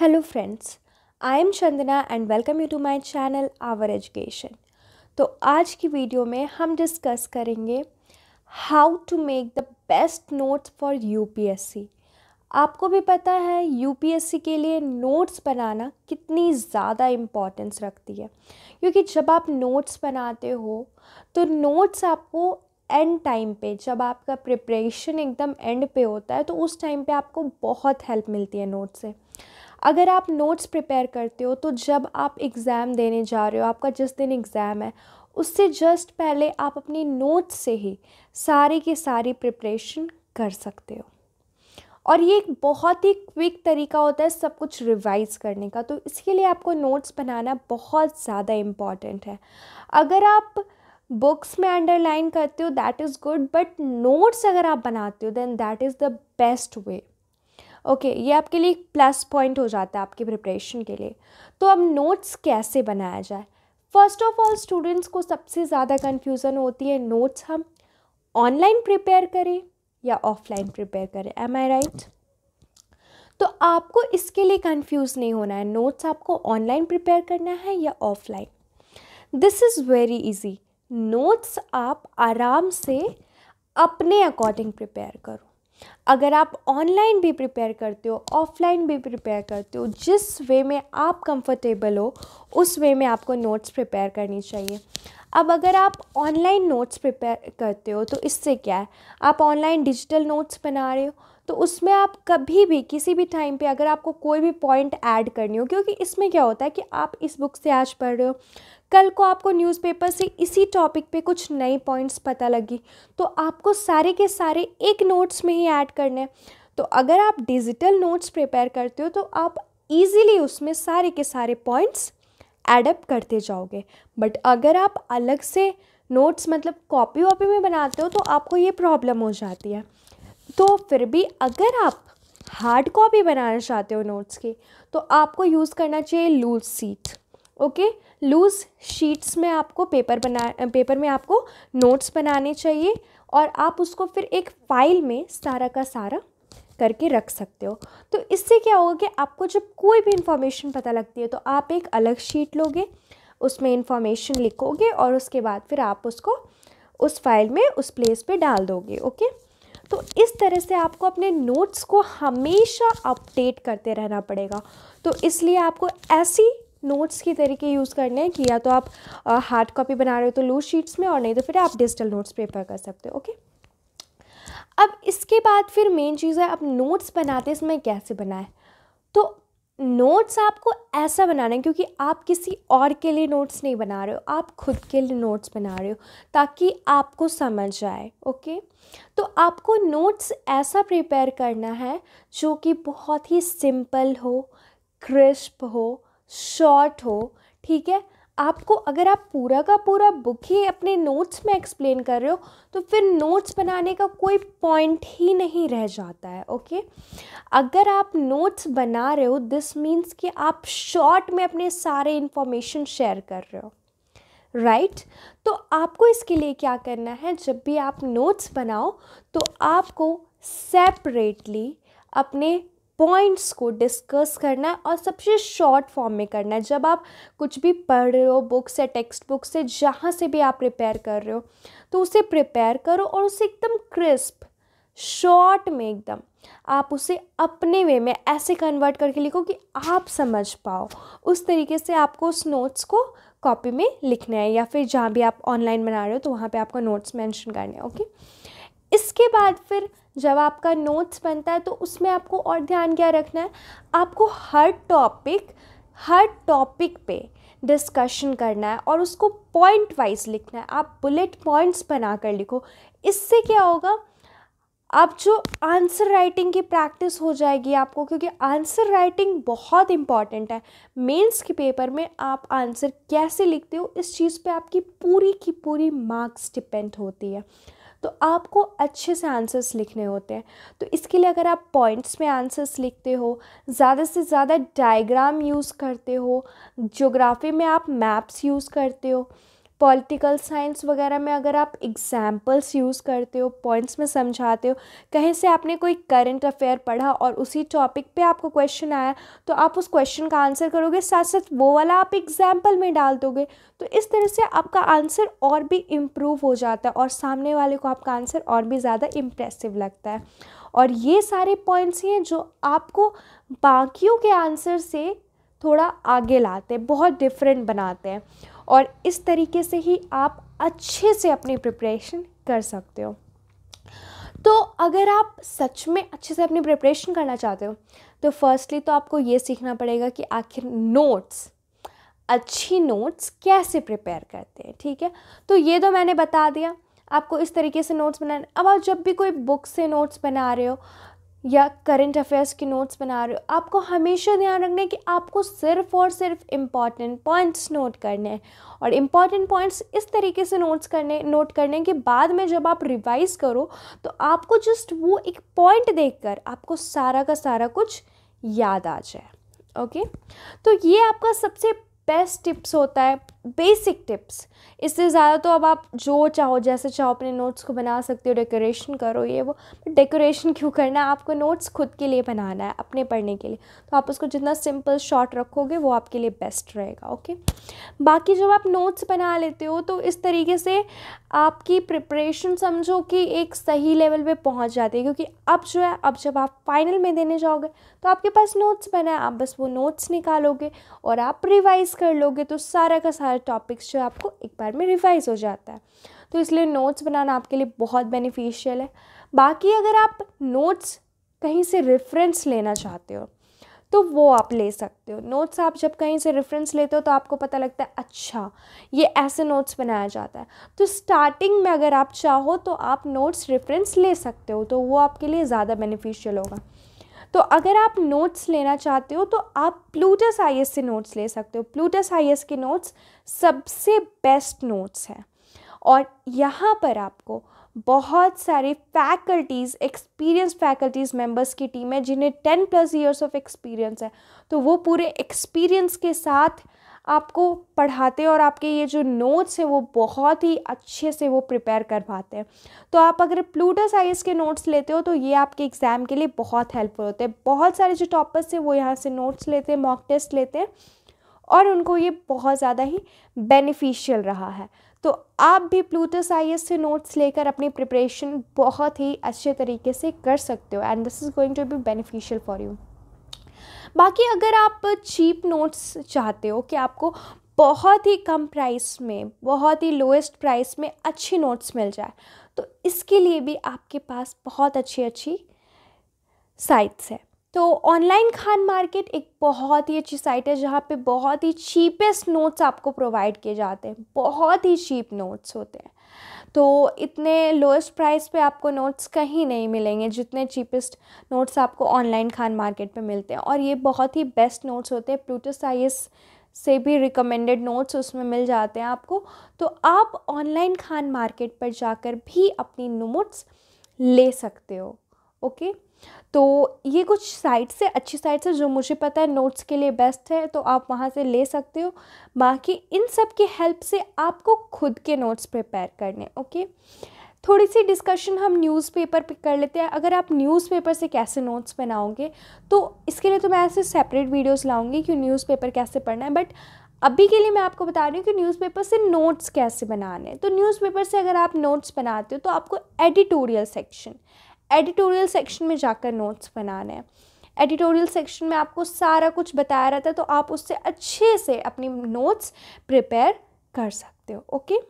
Hello friends I am Chandana and welcome you to my channel our education तो आज की video में हम डिस्कस करेंगे how to make the best notes for UPSC आपको भी पता है यूपीएससी के लिए नोट्स बनाना कितनी ज़्यादा इम्पॉर्टेंस रखती है क्योंकि जब आप नोट्स बनाते हो तो नोट्स आपको एंड टाइम पे जब आपका प्रिपरेशन एकदम एंड पे होता है तो उस टाइम पे आपको बहुत हेल्प मिलती है नोट्स से अगर आप नोट्स प्रिपेयर करते हो तो जब आप एग्ज़ाम देने जा रहे हो आपका जिस दिन एग्ज़ाम है उससे जस्ट पहले आप अपनी नोट्स से ही सारे की सारी प्रिपरेशन कर सकते हो और ये एक बहुत ही क्विक तरीका होता है सब कुछ रिवाइज करने का तो इसके लिए आपको नोट्स बनाना बहुत ज़्यादा इम्पॉर्टेंट है अगर आप बुक्स में अंडरलाइन करते हो that is good but notes अगर आप बनाते हो then that is the best way okay ये आपके लिए प्लस पॉइंट हो जाता है आपकी प्रिपरेशन के लिए तो अब नोट्स कैसे बनाया जाए फर्स्ट ऑफ ऑल स्टूडेंट्स को सबसे ज़्यादा कन्फ्यूज़न होती है नोट्स हम ऑनलाइन प्रिपेयर करें या ऑफलाइन प्रिपेयर करें एम आई राइट तो आपको इसके लिए कन्फ्यूज़ नहीं होना है नोट्स आपको ऑनलाइन प्रिपेयर करना है या offline this is very easy notes आप आराम से अपने अकॉर्डिंग प्रिपेयर करो अगर आप ऑनलाइन भी प्रिपेयर करते हो ऑफलाइन भी प्रिपेयर करते हो जिस वे में आप कंफर्टेबल हो उस वे में आपको नोट्स प्रिपेयर करनी चाहिए अब अगर आप ऑनलाइन नोट्स प्रिपेयर करते हो तो इससे क्या है आप ऑनलाइन डिजिटल नोट्स बना रहे हो तो उसमें आप कभी भी किसी भी टाइम पे अगर आपको कोई भी पॉइंट ऐड करनी हो क्योंकि इसमें क्या होता है कि आप इस बुक से आज पढ़ रहे हो कल को आपको न्यूज़पेपर से इसी टॉपिक पे कुछ नए पॉइंट्स पता लगी तो आपको सारे के सारे एक नोट्स में ही ऐड करने हैं तो अगर आप डिजिटल नोट्स प्रिपेयर करते हो तो आप इजीली उसमें सारे के सारे पॉइंट्स एडअप करते जाओगे बट अगर आप अलग से नोट्स मतलब कॉपी वॉपी में बनाते हो तो आपको ये प्रॉब्लम हो जाती है तो फिर भी अगर आप हार्ड कॉपी बनाना चाहते हो नोट्स की तो आपको यूज़ करना चाहिए loose sheet okay loose sheets में आपको पेपर बना पेपर में आपको नोट्स बनाने चाहिए और आप उसको फिर एक फाइल में सारा का सारा करके रख सकते हो तो इससे क्या होगा कि आपको जब कोई भी इन्फॉर्मेशन पता लगती है तो आप एक अलग शीट लोगे उसमें इन्फॉर्मेशन लिखोगे और उसके बाद फिर आप उसको उस फाइल में उस प्लेस पे डाल दोगे ओके तो इस तरह से आपको अपने नोट्स को हमेशा अपडेट करते रहना पड़ेगा तो इसलिए आपको ऐसी नोट्स के तरीके यूज़ करने हैं कि या तो आप हार्ड कॉपी बना रहे हो तो लूज शीट्स में और नहीं तो फिर आप डिजिटल नोट्स प्रेफर कर सकते हो ओके अब इसके बाद फिर मेन चीज़ है आप नोट्स बनाते इसमें कैसे बनाएं तो नोट्स आपको ऐसा बनाना है क्योंकि आप किसी और के लिए नोट्स नहीं बना रहे हो आप खुद के लिए नोट्स बना रहे हो ताकि आपको समझ आए ओके तो आपको नोट्स ऐसा प्रिपेयर करना है जो कि बहुत ही सिंपल हो क्रिस्प हो शॉर्ट हो ठीक है आपको अगर आप पूरा का पूरा बुक ही अपने नोट्स में एक्सप्लेन कर रहे हो तो फिर नोट्स बनाने का कोई पॉइंट ही नहीं रह जाता है ओके अगर आप नोट्स बना रहे हो दिस मीन्स कि आप शॉर्ट में अपने सारे इन्फॉर्मेशन शेयर कर रहे हो राइट right? तो आपको इसके लिए क्या करना है जब भी आप नोट्स बनाओ तो आपको सेपरेटली अपने पॉइंट्स को डिस्कस करना है और सबसे शॉर्ट फॉर्म में करना है जब आप कुछ भी पढ़ रहे हो बुक से टेक्स्ट बुक से जहाँ से भी आप प्रिपेयर कर रहे हो तो उसे प्रिपेयर करो और उसे एकदम क्रिस्प शॉर्ट में एकदम आप उसे अपने वे में ऐसे कन्वर्ट करके लिखो कि आप समझ पाओ उस तरीके से आपको उस नोट्स को कॉपी में लिखना है या फिर जहाँ भी आप ऑनलाइन बना रहे हो तो वहाँ पे आपको नोट्स मेंशन करने हैं ओके इसके बाद फिर जब आपका नोट्स बनता है तो उसमें आपको और ध्यान क्या रखना है आपको हर टॉपिक हर टॉपिक पे डिस्कशन करना है और उसको पॉइंट वाइज लिखना है आप बुलेट पॉइंट्स बना कर लिखो इससे क्या होगा आप जो आंसर राइटिंग की प्रैक्टिस हो जाएगी आपको क्योंकि आंसर राइटिंग बहुत इम्पॉर्टेंट है मेंस के पेपर में आप आंसर कैसे लिखते हो इस चीज़ पे आपकी पूरी की पूरी मार्क्स डिपेंड होती है तो आपको अच्छे से आंसर्स लिखने होते हैं तो इसके लिए अगर आप पॉइंट्स में आंसर्स लिखते हो ज़्यादा से ज़्यादा डायग्राम यूज़ करते हो जोग्राफी में आप मैप्स यूज़ करते हो पॉलिटिकल साइंस वगैरह में अगर आप एग्ज़ाम्पल्स यूज़ करते हो पॉइंट्स में समझाते हो कहीं से आपने कोई करंट अफेयर पढ़ा और उसी टॉपिक पे आपको क्वेश्चन आया तो आप उस क्वेश्चन का आंसर करोगे साथ साथ वो वाला आप एग्जांपल में डाल दोगे तो इस तरह से आपका आंसर और भी इम्प्रूव हो जाता है और सामने वाले को आपका आंसर और भी ज़्यादा इम्प्रेसिव लगता है और ये सारे पॉइंट्स ही हैं जो आपको बाकियों के आंसर से थोड़ा आगे लाते हैं बहुत डिफरेंट बनाते हैं और इस तरीके से ही आप अच्छे से अपनी प्रिपरेशन कर सकते हो तो अगर आप सच में अच्छे से अपनी प्रिपरेशन करना चाहते हो तो फर्स्टली तो आपको ये सीखना पड़ेगा कि आखिर नोट्स अच्छी नोट्स कैसे प्रिपेयर करते हैं ठीक है तो ये तो मैंने बता दिया आपको इस तरीके से नोट्स बनाने अब आप जब भी कोई बुक से नोट्स बना रहे हो या करंट अफेयर्स के नोट्स बना रहे हो आपको हमेशा ध्यान रखना है कि आपको सिर्फ और सिर्फ इम्पॉर्टेंट पॉइंट्स नोट करने हैं और इम्पॉर्टेंट पॉइंट्स इस तरीके से नोट्स करने नोट करने के बाद में जब आप रिवाइज करो तो आपको जस्ट वो एक पॉइंट देखकर आपको सारा का सारा कुछ याद आ जाए ओके तो ये आपका सबसे बेस्ट टिप्स होता है बेसिक टिप्स इससे ज़्यादा तो अब आप जो चाहो जैसे चाहो अपने नोट्स को बना सकते हो डेकोरेशन करो ये वो डेकोरेशन क्यों करना है आपको नोट्स खुद के लिए बनाना है अपने पढ़ने के लिए तो आप उसको जितना सिंपल शॉर्ट रखोगे वो आपके लिए बेस्ट रहेगा ओके बाकी जब आप नोट्स बना लेते हो तो इस तरीके से आपकी प्रिपरेशन समझो कि एक सही लेवल पर पहुँच जाती है क्योंकि अब जो है अब जब आप फाइनल में देने जाओगे तो आपके पास नोट्स बना है आप बस वो नोट्स निकालोगे और आप रिवाइज़ कर लोगे तो सारा का सारा टॉपिक्स जो आपको एक बार में रिवाइज़ हो जाता है तो इसलिए नोट्स बनाना आपके लिए बहुत बेनिफिशियल है बाकी अगर आप नोट्स कहीं से रेफरेंस लेना चाहते हो तो वो आप ले सकते हो नोट्स आप जब कहीं से रेफरेंस लेते हो तो आपको पता लगता है अच्छा ये ऐसे नोट्स बनाया जाता है तो स्टार्टिंग में अगर आप चाहो तो आप नोट्स रेफरेंस ले सकते हो तो वो आपके लिए ज़्यादा बेनिफिशियल होगा तो अगर आप नोट्स लेना चाहते हो तो आप प्लूटस आई से नोट्स ले सकते हो प्लूटस आई के नोट्स सबसे बेस्ट नोट्स हैं और यहाँ पर आपको बहुत सारे फैकल्टीज़ एक्सपीरियंस फैकल्टीज़ मेंबर्स की टीम है जिन्हें ten plus years of experience है तो वो पूरे एक्सपीरियंस के साथ आपको पढ़ाते और आपके ये जो नोट्स हैं वो बहुत ही अच्छे से वो प्रिपेयर कर पाते हैं तो आप अगर प्लूटस आई के नोट्स लेते हो तो ये आपके एग्ज़ाम के लिए बहुत हेल्पफुल होते हैं बहुत सारे जो टॉपर्स हैं वो यहाँ से नोट्स लेते हैं मॉक टेस्ट लेते हैं और उनको ये बहुत ज़्यादा ही बेनिफिशियल रहा है तो आप भी प्लूटस आई से नोट्स लेकर अपनी प्रिपरेशन बहुत ही अच्छे तरीके से कर सकते हो and this is going to be beneficial for you बाकी अगर आप चीप नोट्स चाहते हो कि आपको बहुत ही कम प्राइस में बहुत ही लोएस्ट प्राइस में अच्छी नोट्स मिल जाए तो इसके लिए भी आपके पास बहुत अच्छी अच्छी साइट्स है तो ऑनलाइन खान मार्केट एक बहुत ही अच्छी साइट है जहाँ पे बहुत ही चीपेस्ट नोट्स आपको प्रोवाइड किए जाते हैं बहुत ही चीप नोट्स होते हैं तो इतने लोएस्ट प्राइस पे आपको नोट्स कहीं नहीं मिलेंगे जितने चीपेस्ट नोट्स आपको ऑनलाइन खान मार्केट पे मिलते हैं और ये बहुत ही बेस्ट नोट्स होते हैं प्लूटस से भी रिकमेंडेड नोट्स उसमें मिल जाते हैं आपको तो आप ऑनलाइन खान मार्केट पर जाकर भी अपनी नोट्स ले सकते हो ओके तो ये कुछ साइट्स है अच्छी साइट्स है जो मुझे पता है नोट्स के लिए बेस्ट है तो आप वहाँ से ले सकते हो बाकी इन सब की हेल्प से आपको खुद के नोट्स प्रिपेयर करने ओके थोड़ी सी डिस्कशन हम न्यूज़पेपर पे कर लेते हैं अगर आप न्यूज़पेपर से कैसे नोट्स बनाओगे तो इसके लिए तो मैं ऐसे सेपरेट वीडियोस लाऊंगी कि न्यूज़पेपर कैसे पढ़ना है बट अभी के लिए मैं आपको बता रही हूँ कि न्यूज़पेपर से नोट्स कैसे बनाने हैं तो न्यूज़पेपर से अगर आप नोट्स बनाते हो तो आपको एडिटोरियल सेक्शन एडिटोरियल सेक्शन में जाकर नोट्स बनाने हैं एडिटोरियल सेक्शन में आपको सारा कुछ बताया रहता है तो आप उससे अच्छे से अपनी नोट्स प्रिपेयर कर सकते हो ओके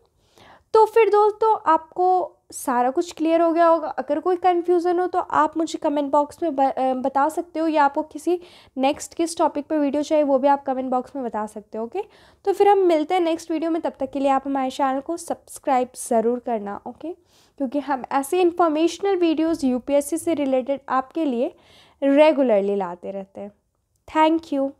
तो फिर दोस्तों आपको सारा कुछ क्लियर हो गया होगा अगर कोई कन्फ्यूज़न हो तो आप मुझे कमेंट बॉक्स में बता सकते हो या आपको किसी नेक्स्ट किस टॉपिक पे वीडियो चाहिए वो भी आप कमेंट बॉक्स में बता सकते हो ओके तो फिर हम मिलते हैं नेक्स्ट वीडियो में तब तक के लिए आप हमारे चैनल को सब्सक्राइब ज़रूर करना ओके क्योंकि हम ऐसे इन्फॉर्मेशनल वीडियोज़ यू से रिलेटेड आपके लिए रेगुलरली लाते रहते हैं थैंक यू